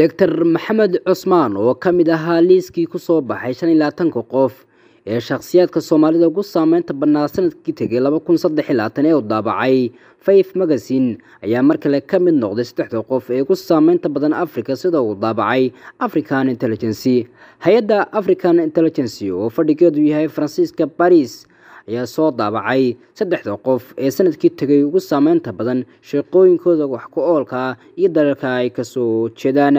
docr maxamed cusmaan oo ka mid ahaa liiskii kusoo baxay shan iyo labaatanka qof ee shakhsiyaadka soomaalida ugu saameynta badnaa sanadkii tegay laba kun saddex iyo labaatan ee u daabacay faif magazine ayaa mar kale ka mid noqday saddexda qof ee ugu saameynta badan afrika sida uu daabacay african intelligency hay-adda african intelligency oo fadhigeedu yahay faransiiska baris ayaa soo daabacay saddexda qof ee sanadkii tegay ugu saameynta badan sheeqooyinkooda wax ku oolka iyo dalalka ay ka soo jeedaan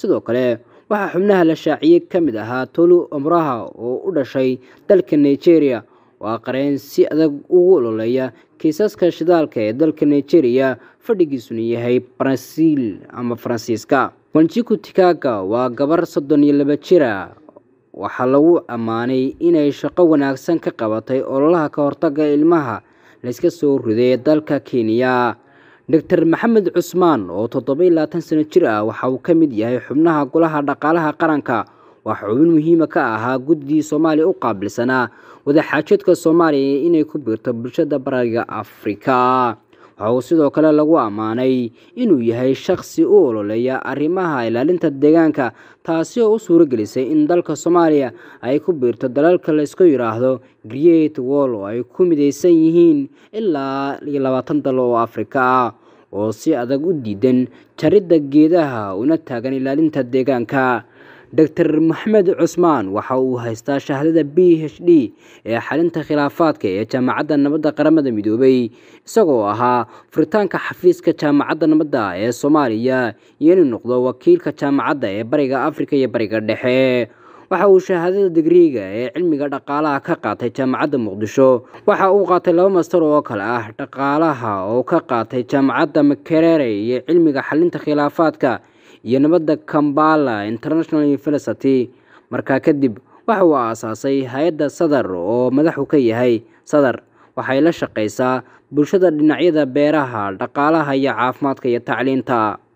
sidoo kale waxaa xubnaha la shaaciyey ka mid ahaa tolu omraha oo u dhashay dalka nigeria waa qareen si adag ugu ololeeya kiisaska shidaalka ee dalka nigeria fadhigiisuna yahay barasiil ama faransiiska wanjiku tikaga waa gabar soddon iyo laba jira ah waxaa lagu ammaanay inay shaqo wanaagsan ka qabatay ololaha ka hortagga ilmaha layska soo riday dalka kenya doctor maxamed cusmaan oo toddobai labaatan sano jir ah waxa uu ka mid yahay xubnaha golaha dhaqaalaha qaranka waa xubin muhiima ka ahaa guddidii soomaaliya u qaabilsanaa wadaxaajoodka soomaaliya inay ku biirto bulshada bariga afrika waxa uu sidoo kale lagu ammaanay inuu yahay shakhsi u ololeeya arrimaha ilaalinta deegaanka taasi oo u suuragelisay in dalka soomaaliya ay ku biirto dalalka laysku yidhaahdo great wall oo ay ku midaysan yihiin ilaa iyo labaatan dal oo afrika ah oo si adag u diidan jaridda geedaha una taagan ilaalinta deegaanka doctor maxamed cusmaan waxa uu haystaa shahaadada b h d ee xalinta khilaafaadka ee jaamacadda nabadda qaramada midoobay isagoo ahaa furitaanka xafiiska jaamacadda nabadda ee soomaaliya iyo inuu noqdo wakiilka jaamacadda ee bariga afrika iyo bariga dhexe waxa uu shahaadada digriiga ee cilmiga dhaqaalaha ka qaatay jaamacadda muqdisho waxa uu qaatay laba master oo kale ah dhaqaalaha oo ka qaatay jaamacadda makerere iyo cilmiga xalinta khilaafaadka iyo nabadda kambala international university markaa kadib waxa uu aasaasay hay-adda sadar oo madaxu ka yahay sadar waxay la shaqaysaa bulshada dhinacyada beeraha dhaqaalaha iyo caafimaadka iyo tacliinta